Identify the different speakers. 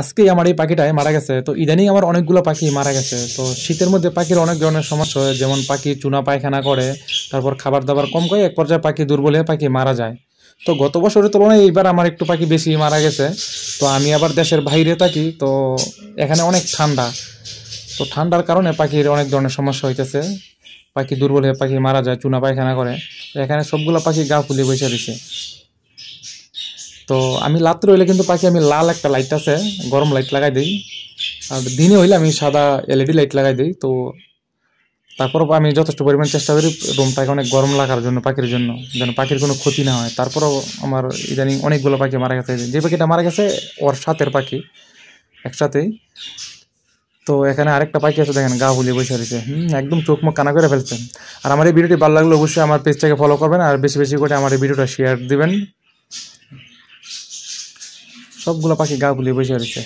Speaker 1: আজকেই আমার এই পাখিটাই মারা গেছে তো ইদানিং আমার অনেকগুলো পাখি মারা গেছে তো শীতের মধ্যে পাখির অনেক ধরনের সমস্যা হয় যেমন পাখি চুনা পায়খানা করে তারপর খাবার দাবার কম করে এক পর্যায়ে পাখি দুর্বল হয়ে পাখি মারা যায় তো গত বছরের তুলনায় এইবার আমার একটু পাখি বেশি মারা গেছে তো আমি আবার দেশের বাইরে থাকি তো এখানে অনেক ঠান্ডা তো ঠান্ডার কারণে পাখির অনেক ধরনের সমস্যা হইতেছে পাখি দুর্বল হয়ে পাখি মারা যায় চুনা পায়খানা করে এখানে সবগুলো পাখি গা ফুলিয়ে বসে রয়েছে তো আমি রাত্রে হইলে কিন্তু পাখি আমি লাল একটা লাইট আছে গরম লাইট লাগাই দিই আর দিনে হইলে আমি সাদা এলইডি লাইট লাগাই দিই তো তারপর আমি যথেষ্ট পরিমাণ চেষ্টা করি রুমটাকে অনেক গরম লাগার জন্য পাখির জন্য যেন পাখির কোনো ক্ষতি না হয় তারপরও আমার ইদানিং অনেকগুলো পাখি মারা গেছে যে পাখিটা মারা গেছে ওর সাথের পাখি একসাথেই তো এখানে আরেকটা পাখি আছে দেখেন গা ভুলিয়ে বসে রয়েছে একদম চোখ মুখ কানা করে ফেলছেন আর আমার এই ভিডিওটি ভালো লাগলে অবশ্যই আমার পেজটাকে ফলো করবেন আর বেশি বেশি করে আমার এই ভিডিওটা শেয়ার দিবেন সবগুলা পাখি গা ফুলিয়ে বসে
Speaker 2: রয়েছে